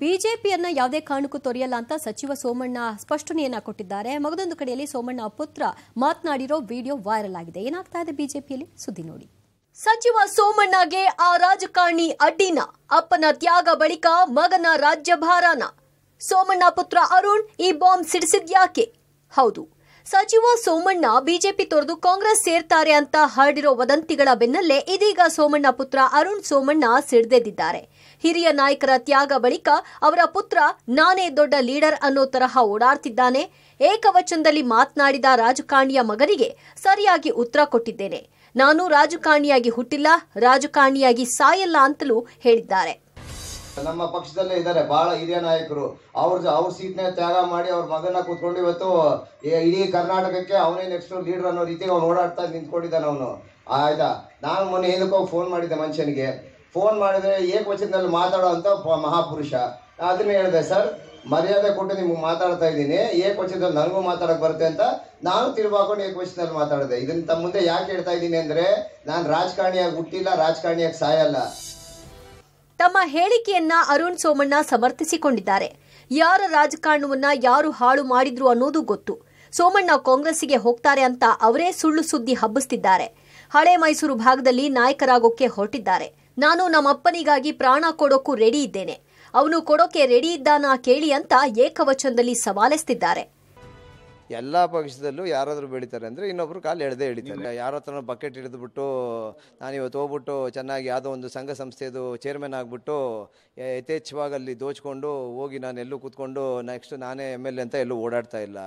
ಬಿಜೆಪಿಯನ್ನ ಯಾವುದೇ ಕಾರಣಕ್ಕೂ ತೊರೆಯಲ್ಲ ಅಂತ ಸಚಿವ ಸೋಮಣ್ಣ ಸ್ಪಷ್ಟನೆಯನ್ನ ಕೊಟ್ಟಿದ್ದಾರೆ ಮಗದೊಂದು ಕಡೆಯಲ್ಲಿ ಸೋಮಣ್ಣ ಪುತ್ರ ಮಾತನಾಡಿರೋ ವಿಡಿಯೋ ವೈರಲ್ ಆಗಿದೆ ಏನಾಗ್ತಾ ಇದೆ ಬಿಜೆಪಿಯಲ್ಲಿ ಸುದ್ದಿ ನೋಡಿ ಸಚಿವ ಸೋಮಣ್ಣಗೆ ಆ ರಾಜಕಾರಣಿ ಅಡ್ಡಿನ ಅಪ್ಪನ ತ್ಯಾಗ ಬಳಿಕ ಮಗನ ರಾಜ್ಯಭಾರನ ಸೋಮಣ್ಣ ಪುತ್ರ ಅರುಣ್ ಈ ಬಾಂಬ್ ಸಿಡಿಸಿದ್ಯಾಕೆ ಹೌದು ಸಚಿವ ಸೋಮಣ್ಣ ಬಿಜೆಪಿ ತೊರೆದು ಕಾಂಗ್ರೆಸ್ ಸೇರ್ತಾರೆ ಅಂತ ಹರಡಿರೋ ವದಂತಿಗಳ ಬೆನ್ನಲ್ಲೇ ಇದೀಗ ಸೋಮಣ್ಣ ಪುತ್ರ ಅರುಣ್ ಸೋಮಣ್ಣ ಸಿಡ್ದೆದ್ದಿದ್ದಾರೆ ಹಿರಿಯ ನಾಯಕರ ತ್ಯಾಗ ಬಳಿಕ ಅವರ ಪುತ್ರ ನಾನೇ ದೊಡ್ಡ ಲೀಡರ್ ಅನ್ನೋ ತರಹ ಓಡಾಡ್ತಿದ್ದಾನೆ ಏಕವಚನದಲ್ಲಿ ಮಾತನಾಡಿದ ರಾಜಕಾರಣಿಯ ಮಗನಿಗೆ ಸರಿಯಾಗಿ ಉತ್ತರ ಕೊಟ್ಟಿದ್ದೇನೆ ನಾನು ರಾಜಕಾರಣಿಯಾಗಿ ಹುಟ್ಟಿಲ್ಲ ರಾಜಕಾರಣಿಯಾಗಿ ಸಾಯಲ್ಲ ಅಂತಲೂ ಹೇಳಿದ್ದಾರೆ ನಮ್ಮ ಪಕ್ಷದಲ್ಲೇ ಇದ್ದಾರೆ ಬಹಳ ಹಿರಿಯ ನಾಯಕರು ಅವ್ರ ಅವ್ರ ಸೀಟ್ನ ತ್ಯಾಗ ಮಾಡಿ ಅವ್ರ ಮಗನ ಕೂತ್ಕೊಂಡು ಇವತ್ತು ಇಡೀ ಕರ್ನಾಟಕಕ್ಕೆ ಅವನೇ ನೆಕ್ಸ್ಟ್ ಲೀಡರ್ ಅನ್ನೋ ರೀತಿ ಅವ್ನು ಓಡಾಡ್ತಾ ನಿಂತ್ಕೊಂಡಿದ್ದಾನೆ ಅವನು ಆಯ್ತಾ ನಾನು ಮೊನ್ನೆ ಏನಕ್ಕೋ ಫೋನ್ ಮಾಡಿದ್ದೆ ಮನುಷ್ಯನಿಗೆ ಫೋನ್ ಮಾಡಿದ್ರೆ ಏಕವಚನದಲ್ಲಿ ಮಾತಾಡೋ ಅಂತ ಮಹಾಪುರುಷ ಅದನ್ನ ಹೇಳಿದೆ ಸರ್ ಮರ್ಯಾದೆ ಕೊಟ್ಟು ನಿಮ್ಗೆ ಮಾತಾಡ್ತಾ ಇದ್ದೀನಿ ಏಕವಚನದಲ್ಲಿ ನನಗೂ ಮಾತಾಡಕ್ಕೆ ಬರುತ್ತೆ ಅಂತ ನಾನು ಏಕ್ ವಚನದಲ್ಲಿ ಮಾತಾಡಿದೆ ಇದನ್ನ ತಮ್ಮ ಮುಂದೆ ಯಾಕೆ ಹೇಳ್ತಾ ಇದ್ದೀನಿ ಅಂದರೆ ನಾನು ರಾಜಕಾರಣಿಯಾಗಿ ಹುಟ್ಟಿಲ್ಲ ರಾಜಕಾರಣಿಯಾಗಿ ಸಾಯಲ್ಲ ತಮ್ಮ ಹೇಳಿಕೆಯನ್ನ ಅರುಣ್ ಸೋಮಣ್ಣ ಸಮರ್ಥಿಸಿಕೊಂಡಿದ್ದಾರೆ ಯಾರ ರಾಜಕಾರಣವನ್ನ ಯಾರು ಹಾಳು ಮಾಡಿದ್ರು ಅನ್ನೋದು ಗೊತ್ತು ಸೋಮಣ್ಣ ಕಾಂಗ್ರೆಸ್ಸಿಗೆ ಹೋಗ್ತಾರೆ ಅಂತ ಅವರೇ ಸುಳ್ಳು ಸುದ್ದಿ ಹಬ್ಬಿಸ್ತಿದ್ದಾರೆ ಹಳೆ ಮೈಸೂರು ಭಾಗದಲ್ಲಿ ನಾಯಕರಾಗೋಕೆ ಹೊರಟಿದ್ದಾರೆ ನಾನು ನಮ್ಮಪ್ಪನಿಗಾಗಿ ಪ್ರಾಣ ಕೊಡೋಕ್ಕೂ ರೆಡಿ ಇದ್ದೇನೆ ಅವನು ಕೊಡೋಕೆ ರೆಡಿ ಇದ್ದಾನಾ ಕೇಳಿ ಅಂತ ಏಕವಚನದಲ್ಲಿ ಸವಾಲೆಸ್ತಿದ್ದಾರೆ ಎಲ್ಲ ಪಕ್ಷದಲ್ಲೂ ಯಾರಾದರೂ ಬೆಳಿತಾರೆ ಅಂದರೆ ಇನ್ನೊಬ್ಬರು ಕಾಲು ಎಳೆದೇ ಎಳಿತಾರೆ ಯಾರ ಹತ್ರ ಬಕೆಟ್ ಹಿಡಿದುಬಿಟ್ಟು ನಾನು ಇವತ್ತು ಹೋಗ್ಬಿಟ್ಟು ಚೆನ್ನಾಗಿ ಯಾವುದೋ ಒಂದು ಸಂಘ ಸಂಸ್ಥೆಯದು ಚೇರ್ಮನ್ ಆಗಿಬಿಟ್ಟು ಯಥೇಚ್ಛವಾಗಿ ಅಲ್ಲಿ ದೋಚ್ಕೊಂಡು ಹೋಗಿ ನಾನು ಎಲ್ಲೂ ಕೂತ್ಕೊಂಡು ನೆಕ್ಸ್ಟ್ ನಾನೇ ಎಮ್ ಎಲ್ ಎ ಅಂತ ಎಲ್ಲೂ ಓಡಾಡ್ತಾ ಇಲ್ಲ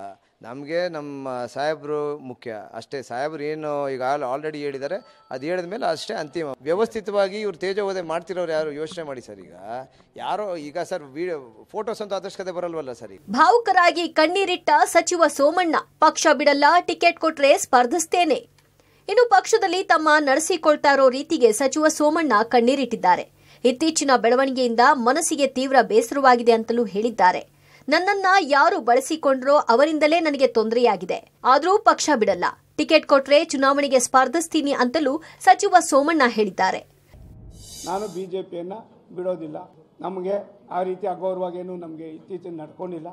ನಮಗೆ ನಮ್ಮ ಸಾಹೇಬರು ಮುಖ್ಯ ಅಷ್ಟೇ ಸಾಹೇಬರು ಏನು ಈಗ ಆಲ್ ಆಲ್ರೆಡಿ ಹೇಳಿದ್ದಾರೆ ಅದು ಹೇಳಿದ ಮೇಲೆ ಅಷ್ಟೇ ಅಂತಿಮ ವ್ಯವಸ್ಥಿತವಾಗಿ ಇವ್ರು ತೇಜೋವಧೆ ಮಾಡ್ತಿರೋರು ಯಾರು ಯೋಚನೆ ಮಾಡಿ ಸರ್ ಈಗ ಯಾರೋ ಈಗ ಸರ್ ವಿಡಿಯೋ ಫೋಟೋಸ್ ಅಂತ ಅದೃಷ್ಟಕತೆ ಬರಲ್ವಲ್ಲ ಸರ್ ಭಾವುಕರಾಗಿ ಕಣ್ಣೀರಿಟ್ಟ ಸಚಿವ ಸೋಮಣ್ಣ ಪಕ್ಷ ಬಿಡಲ್ಲ ಟಿಕೆಟ್ ಕೊಟ್ರೆ ಸ್ಪರ್ಧಿಸ್ತೇನೆ ಇನ್ನು ಪಕ್ಷದಲ್ಲಿ ತಮ್ಮ ನಡೆಸಿಕೊಳ್ತಾ ಇರೋ ರೀತಿಗೆ ಸಚಿವ ಸೋಮಣ್ಣ ಕಣ್ಣೀರಿಟ್ಟಿದ್ದಾರೆ ಇತ್ತೀಚಿನ ಬೆಳವಣಿಗೆಯಿಂದ ಮನಸ್ಸಿಗೆ ತೀವ್ರ ಬೇಸರವಾಗಿದೆ ಅಂತಲೂ ಹೇಳಿದ್ದಾರೆ ನನ್ನನ್ನ ಯಾರು ಬಳಸಿಕೊಂಡ್ರೋ ಅವರಿಂದಲೇ ನನಗೆ ತೊಂದರೆಯಾಗಿದೆ ಆದರೂ ಪಕ್ಷ ಬಿಡಲ್ಲ ಟಿಕೆಟ್ ಕೊಟ್ರೆ ಚುನಾವಣೆಗೆ ಸ್ಪರ್ಧಿಸ್ತೀನಿ ಅಂತಲೂ ಸಚಿವ ಸೋಮಣ್ಣ ಹೇಳಿದ್ದಾರೆ ನಾನು ಬಿಜೆಪಿಯನ್ನ ಬಿಡೋದಿಲ್ಲ ನಮಗೆ ಆ ರೀತಿ ಅಗೌರವಾಗೇನು ನಮಗೆ ಇತ್ತೀಚೆಗೆ ನಡ್ಕೊಂಡಿಲ್ಲ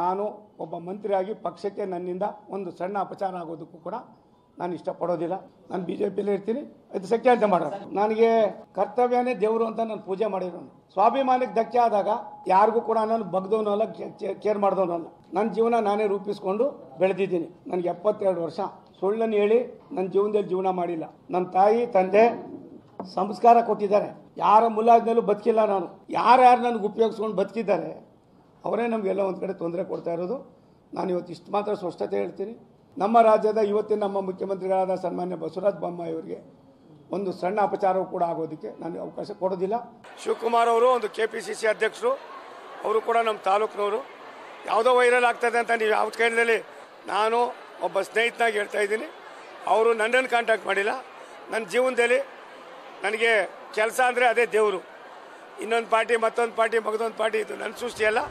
ನಾನು ಒಬ್ಬ ಮಂತ್ರಿಯಾಗಿ ಪಕ್ಷಕ್ಕೆ ನನ್ನಿಂದ ಒಂದು ಸಣ್ಣ ಅಪಚಾರ ಆಗೋದಕ್ಕೂ ಕೂಡ ನಾನು ಇಷ್ಟಪಡೋದಿಲ್ಲ ನಾನು ಬಿ ಜೆ ಪಿಲೇ ಇರ್ತೀನಿ ಇದು ಅಂತ ಮಾಡೋದು ನನಗೆ ಕರ್ತವ್ಯನೇ ದೇವರು ಅಂತ ನಾನು ಪೂಜೆ ಮಾಡಿರೋನು ಸ್ವಾಭಿಮಾನಕ್ಕೆ ಧಕ್ಕೆ ಆದಾಗ ಯಾರಿಗೂ ಕೂಡ ನಾನು ಬಗ್ದವನು ಅಲ್ಲ ಕೇರ್ ಮಾಡಿದವನು ಅಲ್ಲ ನನ್ನ ಜೀವನ ನಾನೇ ರೂಪಿಸ್ಕೊಂಡು ಬೆಳೆದಿದ್ದೀನಿ ನನಗೆ ಎಪ್ಪತ್ತೆರಡು ವರ್ಷ ಸುಳ್ಳನ್ನು ಹೇಳಿ ನನ್ನ ಜೀವನದಲ್ಲಿ ಜೀವನ ಮಾಡಿಲ್ಲ ನನ್ನ ತಾಯಿ ತಂದೆ ಸಂಸ್ಕಾರ ಕೊಟ್ಟಿದ್ದಾರೆ ಯಾರ ಮುಲಾಜ್ನಲ್ಲೂ ಬದುಕಿಲ್ಲ ನಾನು ಯಾರ್ಯಾರು ನನಗೆ ಉಪಯೋಗಿಸ್ಕೊಂಡು ಬದುಕಿದ್ದಾರೆ ಅವರೇ ನಮಗೆಲ್ಲ ಒಂದು ಕಡೆ ತೊಂದರೆ ಕೊಡ್ತಾ ಇರೋದು ನಾನು ಇವತ್ತು ಇಷ್ಟು ಮಾತ್ರ ಸ್ಪಷ್ಟತೆ ಹೇಳ್ತೀನಿ ನಮ್ಮ ರಾಜ್ಯದ ಇವತ್ತಿನ ನಮ್ಮ ಮುಖ್ಯಮಂತ್ರಿಗಳಾದ ಸನ್ಮಾನ್ಯ ಬಸವರಾಜ ಅವರಿಗೆ ಒಂದು ಸಣ್ಣ ಅಪಚಾರವೂ ಕೂಡ ಆಗೋದಕ್ಕೆ ನಾನು ಅವಕಾಶ ಕೊಡೋದಿಲ್ಲ ಶಿವಕುಮಾರ್ ಅವರು ಒಂದು ಕೆ ಪಿ ಸಿ ಸಿ ಅಧ್ಯಕ್ಷರು ಅವರು ಕೂಡ ನಮ್ಮ ತಾಲೂಕಿನವರು ಯಾವುದೋ ವೈರಲ್ ಆಗ್ತದೆ ಅಂತ ನೀವು ಯಾವ ಕೇಂದ್ರದಲ್ಲಿ ನಾನು ಒಬ್ಬ ಸ್ನೇಹಿತನಾಗಿ ಹೇಳ್ತಾ ಇದ್ದೀನಿ ಅವರು ನನ್ನನ್ನು ಕಾಂಟ್ಯಾಕ್ಟ್ ಮಾಡಿಲ್ಲ ನನ್ನ ಜೀವನದಲ್ಲಿ ನನಗೆ ಕೆಲಸ ಅಂದರೆ ಅದೇ ದೇವರು ಇನ್ನೊಂದು ಪಾರ್ಟಿ ಮತ್ತೊಂದು ಪಾರ್ಟಿ ಮಗದೊಂದು ಪಾರ್ಟಿ ಇದು ನನ್ನ ಸೃಷ್ಟಿಯಲ್ಲ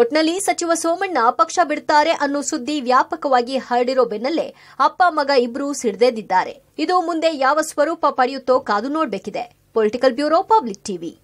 ಒಟ್ನಲ್ಲಿ ಸಚಿವ ಸೋಮಣ್ಣ ಪಕ್ಷ ಬಿಡ್ತಾರೆ ಅನ್ನೋ ಸುದ್ದಿ ವ್ಯಾಪಕವಾಗಿ ಹರಡಿರೋ ಬೆನ್ನಲ್ಲೇ ಅಪ್ಪ ಮಗ ಇಬ್ರು ಸಿಡ್ದೆದಿದ್ದಾರೆ ಇದು ಮುಂದೆ ಯಾವ ಸ್ವರೂಪ ಪಡೆಯುತ್ತೋ ಕಾದು ನೋಡಬೇಕಿದೆ ಪೊಲಿಟಿಕಲ್ ಬ್ಯೂರೋ ಪಬ್ಲಿಕ್ ಟಿವಿ